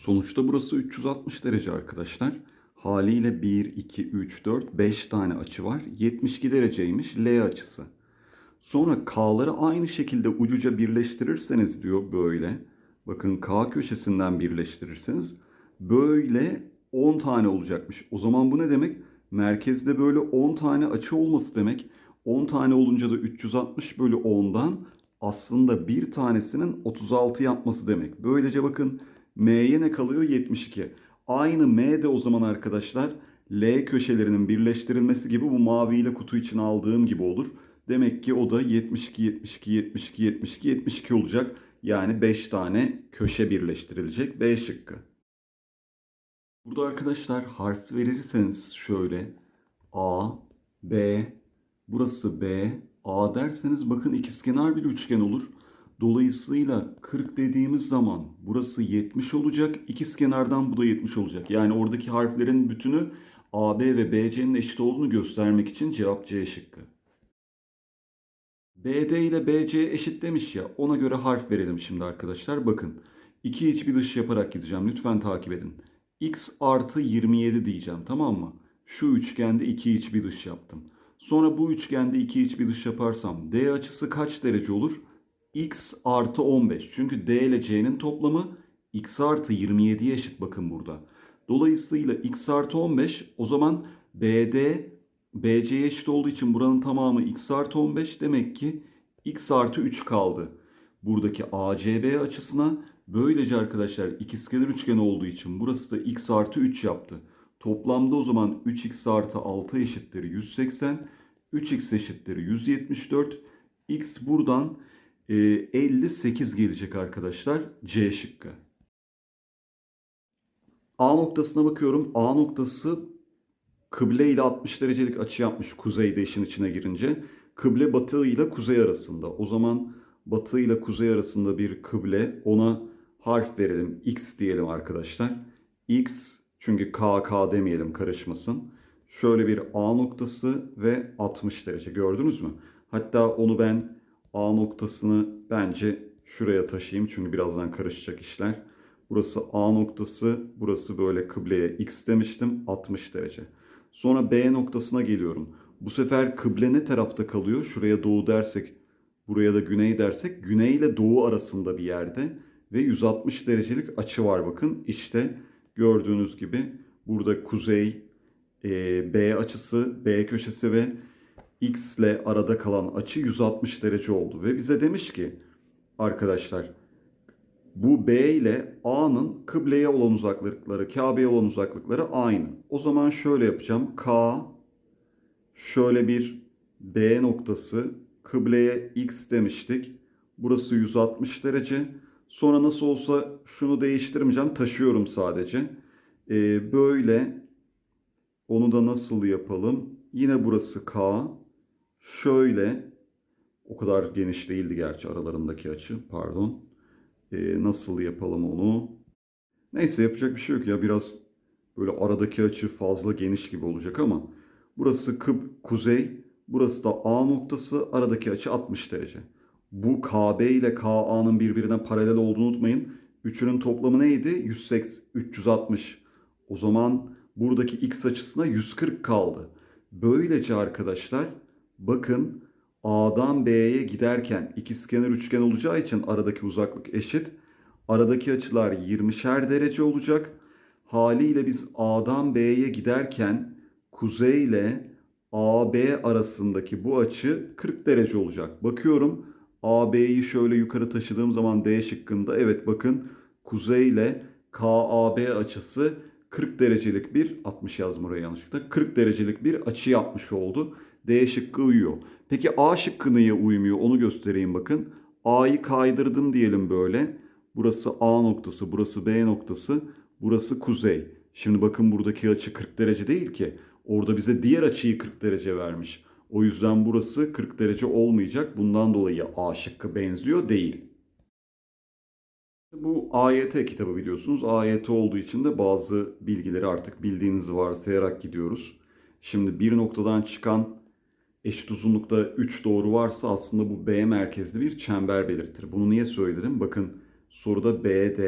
Sonuçta burası 360 derece arkadaşlar. Haliyle 1, 2, 3, 4, 5 tane açı var. 72 dereceymiş L açısı. Sonra K'ları aynı şekilde ucuca birleştirirseniz diyor böyle. Bakın K köşesinden birleştirirseniz böyle 10 tane olacakmış. O zaman bu ne demek? Merkezde böyle 10 tane açı olması demek. 10 tane olunca da 360 bölü 10'dan aslında bir tanesinin 36 yapması demek. Böylece bakın M'ye ne kalıyor? 72. Aynı M de o zaman arkadaşlar L köşelerinin birleştirilmesi gibi bu maviyle kutu için aldığım gibi olur. Demek ki o da 72, 72, 72, 72, 72 olacak. Yani 5 tane köşe birleştirilecek. B şıkkı. Burada arkadaşlar harf verirseniz şöyle A, B, burası B, A derseniz bakın ikizkenar bir üçgen olur. Dolayısıyla 40 dediğimiz zaman burası 70 olacak. İkiz kenardan bu da 70 olacak. Yani oradaki harflerin bütünü AB ve BC'nin eşit olduğunu göstermek için cevap C şıkkı. BD ile BC eşit demiş ya ona göre harf verelim şimdi arkadaşlar. Bakın 2 iç bir dış yaparak gideceğim. Lütfen takip edin. X artı 27 diyeceğim tamam mı? Şu üçgende 2 iç bir dış yaptım. Sonra bu üçgende 2 iç bir dış yaparsam D açısı kaç derece olur? x artı 15. Çünkü d ile c'nin toplamı x artı 27'ye eşit bakın burada. Dolayısıyla x artı 15 o zaman bd bc'ye eşit olduğu için buranın tamamı x artı 15 demek ki x artı 3 kaldı. Buradaki acb açısına böylece arkadaşlar ikizkenar üçgen olduğu için burası da x artı 3 yaptı. Toplamda o zaman 3x artı 6 eşittir 180. 3x eşittir 174. x buradan 58 ee, gelecek arkadaşlar C şıkkı. A noktasına bakıyorum. A noktası kıble ile 60 derecelik açı yapmış kuzeyde işin içine girince. Kıble batı ile kuzey arasında. O zaman batı ile kuzey arasında bir kıble. Ona harf verelim. X diyelim arkadaşlar. X çünkü KK demeyelim karışmasın. Şöyle bir A noktası ve 60 derece gördünüz mü? Hatta onu ben A noktasını bence şuraya taşıyayım çünkü birazdan karışacak işler. Burası A noktası, burası böyle kıbleye x demiştim 60 derece. Sonra B noktasına geliyorum. Bu sefer kıble ne tarafta kalıyor? Şuraya doğu dersek, buraya da güney dersek güney ile doğu arasında bir yerde ve 160 derecelik açı var bakın. İşte gördüğünüz gibi burada kuzey, e, B açısı, B köşesi ve x ile arada kalan açı 160 derece oldu. Ve bize demiş ki arkadaşlar bu B ile A'nın kıbleye olan uzaklıkları, Kabe'ye olan uzaklıkları aynı. O zaman şöyle yapacağım. K şöyle bir B noktası kıbleye X demiştik. Burası 160 derece. Sonra nasıl olsa şunu değiştirmeyeceğim. Taşıyorum sadece. Ee, böyle onu da nasıl yapalım? Yine burası K şöyle o kadar geniş değildi gerçi aralarındaki açı pardon. E, nasıl yapalım onu? Neyse yapacak bir şey yok ya biraz böyle aradaki açı fazla geniş gibi olacak ama burası kıp kuzey, burası da A noktası, aradaki açı 60 derece. Bu KB ile KA'nın birbirine paralel olduğunu unutmayın. Üçünün toplamı neydi? 180, 360. O zaman buradaki x açısına 140 kaldı. Böylece arkadaşlar Bakın A'dan B'ye giderken ikizkenar üçgen olacağı için aradaki uzaklık eşit. Aradaki açılar 20'şer derece olacak. Haliyle biz A'dan B'ye giderken kuzey ile AB arasındaki bu açı 40 derece olacak. Bakıyorum AB'yi şöyle yukarı taşıdığım zaman D şıkkında evet bakın kuzey ile KAB açısı 40 derecelik bir 60 yazdım oraya yanlışlıkla. 40 derecelik bir açı yapmış oldu. D şıkkı uyuyor. Peki A şıkkı neye uymuyor onu göstereyim bakın. A'yı kaydırdım diyelim böyle. Burası A noktası, burası B noktası, burası kuzey. Şimdi bakın buradaki açı 40 derece değil ki. Orada bize diğer açıyı 40 derece vermiş. O yüzden burası 40 derece olmayacak. Bundan dolayı A şıkkı benziyor değil. Bu AYT kitabı biliyorsunuz. AYT olduğu için de bazı bilgileri artık bildiğinizi varsayarak gidiyoruz. Şimdi bir noktadan çıkan eşit uzunlukta 3 doğru varsa aslında bu B merkezli bir çember belirtir. Bunu niye söyledim? Bakın soruda BD,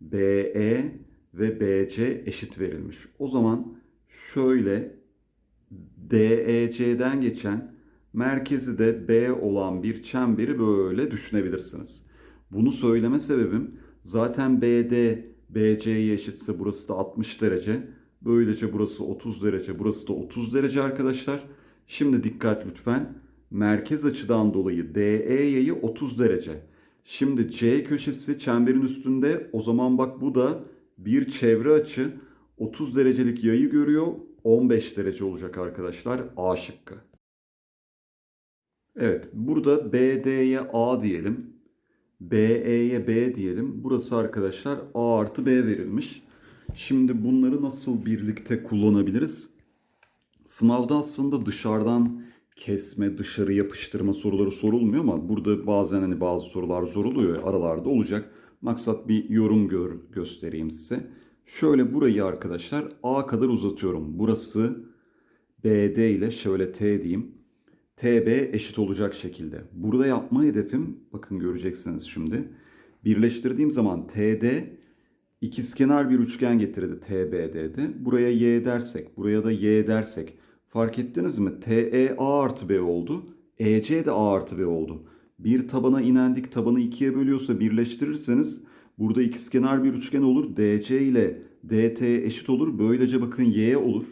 BE ve BC eşit verilmiş. O zaman şöyle DEC'den geçen merkezi de B olan bir çemberi böyle düşünebilirsiniz. Bunu söyleme sebebim zaten BD BC'ye eşitse burası da 60 derece. Böylece burası 30 derece, burası da 30 derece arkadaşlar. Şimdi dikkat lütfen. Merkez açıdan dolayı DE yayı 30 derece. Şimdi C köşesi çemberin üstünde. O zaman bak bu da bir çevre açı. 30 derecelik yayı görüyor. 15 derece olacak arkadaşlar. A şıkkı. Evet burada BD'ye A diyelim. BE'ye B diyelim. Burası arkadaşlar A artı B verilmiş. Şimdi bunları nasıl birlikte kullanabiliriz? Sınavda aslında dışarıdan kesme, dışarı yapıştırma soruları sorulmuyor ama burada bazen hani bazı sorular zor oluyor aralarda olacak. Maksat bir yorum gör, göstereyim size. Şöyle burayı arkadaşlar A kadar uzatıyorum. Burası BD ile şöyle T diyeyim. TB eşit olacak şekilde. Burada yapma hedefim bakın göreceksiniz şimdi. Birleştirdiğim zaman TD ikizkenar bir üçgen getirdi TBD'de. Buraya Y dersek, buraya da Y dersek fark ettiniz mi? TE A artı B oldu. EC de A artı B oldu. Bir tabana inendik tabanı ikiye bölüyorsa birleştirirseniz burada ikizkenar bir üçgen olur. DC ile DT e eşit olur. Böylece bakın Y olur.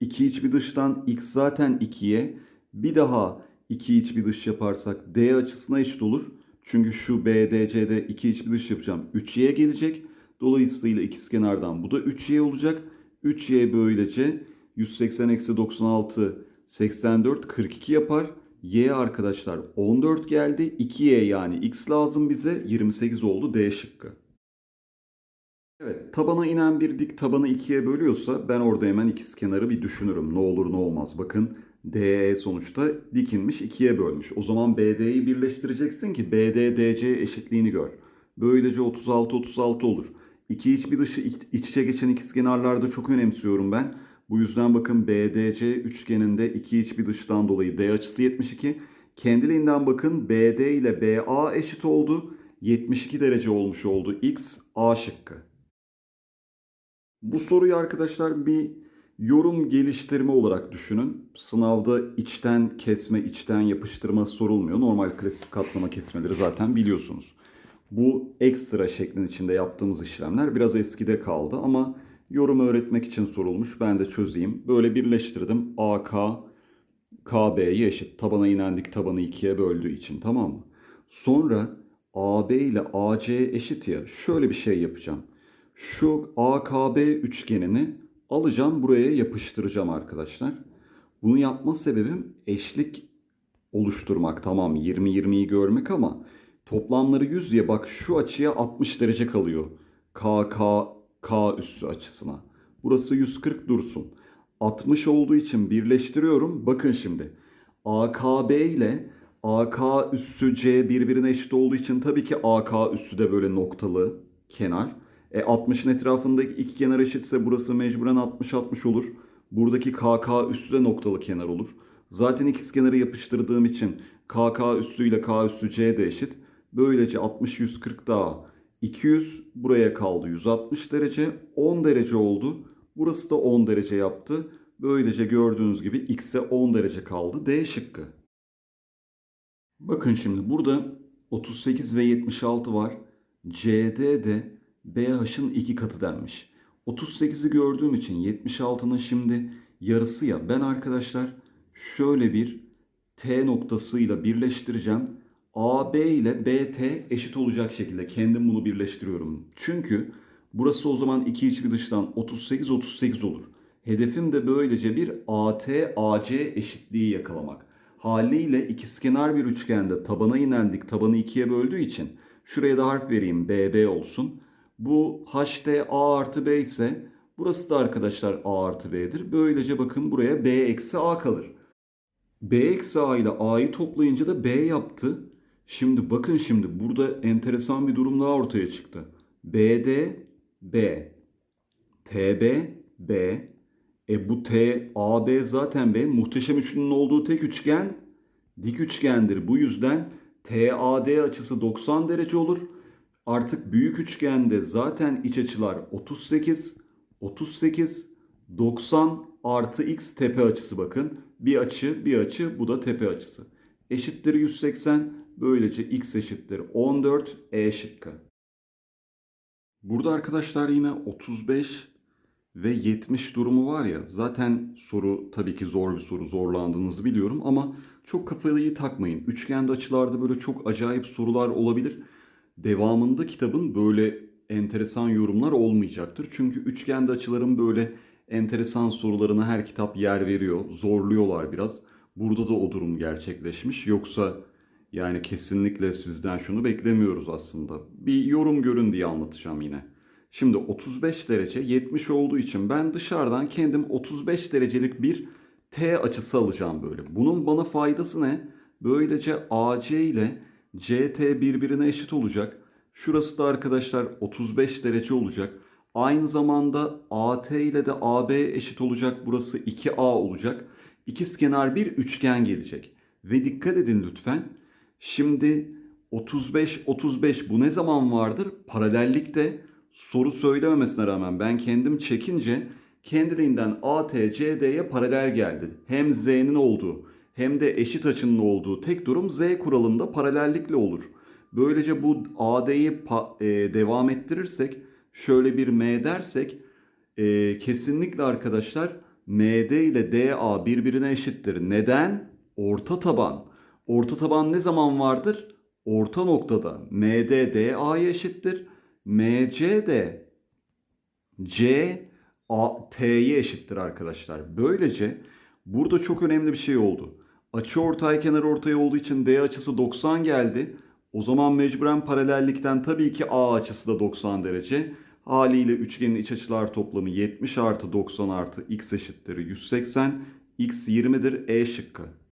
İki iç bir dıştan X zaten 2'ye. Bir daha iki iç bir dış yaparsak D açısına eşit olur. Çünkü şu BDC'de iki iç bir dış yapacağım. 3'ye gelecek. Dolayısıyla ikiz kenardan, bu da 3y olacak. 3y böylece 180 eksi 96 84 42 yapar. Y arkadaşlar 14 geldi. 2y yani x lazım bize. 28 oldu D şıkkı. Evet tabana inen bir dik tabanı 2'ye bölüyorsa ben orada hemen ikiz kenarı bir düşünürüm. Ne olur ne olmaz. Bakın DE sonuçta dikinmiş 2'ye bölmüş. O zaman BD'yi birleştireceksin ki BD DC eşitliğini gör. Böylece 36-36 olur. İki iç bir dışı iç içe geçen ikizkenarlarda çok önemsiyorum ben. Bu yüzden bakın BDC üçgeninde iki iç bir dıştan dolayı D açısı 72. Kendiliğinden bakın BD ile BA eşit oldu. 72 derece olmuş oldu. X A şıkkı. Bu soruyu arkadaşlar bir yorum geliştirme olarak düşünün. Sınavda içten kesme, içten yapıştırma sorulmuyor. Normal klasik katlama kesmeleri zaten biliyorsunuz bu ekstra şeklin içinde yaptığımız işlemler biraz eskide kaldı ama yorum öğretmek için sorulmuş. Ben de çözeyim. Böyle birleştirdim. AK KB'ye eşit. Tabana inendik tabanı ikiye böldüğü için tamam mı? Sonra AB ile AC eşit ya. Şöyle bir şey yapacağım. Şu AKB üçgenini alacağım buraya yapıştıracağım arkadaşlar. Bunu yapma sebebim eşlik oluşturmak. Tamam 20-20'yi görmek ama Toplamları 100 diye bak şu açıya 60 derece kalıyor. K, K, K üssü açısına. Burası 140 dursun. 60 olduğu için birleştiriyorum. Bakın şimdi. AKB ile AK üssü C birbirine eşit olduğu için tabii ki AK üssü de böyle noktalı kenar. E 60'ın etrafındaki iki kenar eşitse burası mecburen 60-60 olur. Buradaki KK üssü de noktalı kenar olur. Zaten ikiz kenarı yapıştırdığım için KK üssü ile K üssü C de eşit. Böylece 60-140 daha 200 buraya kaldı 160 derece 10 derece oldu. Burası da 10 derece yaptı. Böylece gördüğünüz gibi x'e 10 derece kaldı D şıkkı. Bakın şimdi burada 38 ve 76 var. CD de BH'ın iki katı denmiş. 38'i gördüğüm için 76'nın şimdi yarısı ya. Ben arkadaşlar şöyle bir T noktasıyla birleştireceğim. AB ile BT eşit olacak şekilde kendim bunu birleştiriyorum. Çünkü burası o zaman 2 iç bir dıştan 38 38 olur. Hedefim de böylece bir AT AC eşitliği yakalamak. Haliyle ikizkenar bir üçgende tabana inendik tabanı ikiye böldüğü için şuraya da harf vereyim BB olsun. Bu HT A artı B ise burası da arkadaşlar A artı B'dir. Böylece bakın buraya B eksi A kalır. B eksi A ile A'yı toplayınca da B yaptı. Şimdi bakın şimdi burada enteresan bir durum daha ortaya çıktı. BD B. TB B. E bu T, A, zaten B. Muhteşem üçlünün olduğu tek üçgen dik üçgendir. Bu yüzden TAD açısı 90 derece olur. Artık büyük üçgende zaten iç açılar 38, 38, 90 artı x tepe açısı bakın. Bir açı, bir açı, bu da tepe açısı. Eşittir 180. Böylece x eşittir 14 E şıkkı. Burada arkadaşlar yine 35 ve 70 durumu var ya zaten soru tabii ki zor bir soru zorlandığınızı biliyorum ama çok kafayı takmayın. Üçgende açılarda böyle çok acayip sorular olabilir. Devamında kitabın böyle enteresan yorumlar olmayacaktır. Çünkü üçgende açıların böyle enteresan sorularına her kitap yer veriyor. Zorluyorlar biraz. Burada da o durum gerçekleşmiş. Yoksa yani kesinlikle sizden şunu beklemiyoruz aslında. Bir yorum görün diye anlatacağım yine. Şimdi 35 derece 70 olduğu için ben dışarıdan kendim 35 derecelik bir T açısı alacağım böyle. Bunun bana faydası ne? Böylece AC ile CT birbirine eşit olacak. Şurası da arkadaşlar 35 derece olacak. Aynı zamanda AT ile de AB eşit olacak. Burası 2A olacak. İkizkenar bir üçgen gelecek. Ve dikkat edin lütfen. Şimdi 35 35 bu ne zaman vardır? Paralellikte soru söylememesine rağmen ben kendim çekince kendiliğinden A, T, C, D'ye paralel geldi. Hem Z'nin olduğu hem de eşit açının olduğu tek durum Z kuralında paralellikle olur. Böylece bu AD'yi e, devam ettirirsek şöyle bir M dersek e, kesinlikle arkadaşlar MD ile DA birbirine eşittir. Neden? Orta taban. Orta taban ne zaman vardır? Orta noktada MD DA'ya eşittir. MC de C T'ye eşittir arkadaşlar. Böylece burada çok önemli bir şey oldu. Açı ortay kenar ortay olduğu için D açısı 90 geldi. O zaman mecburen paralellikten tabii ki A açısı da 90 derece. Haliyle üçgenin iç açılar toplamı 70 artı 90 artı x eşittir 180. x 20'dir E şıkkı.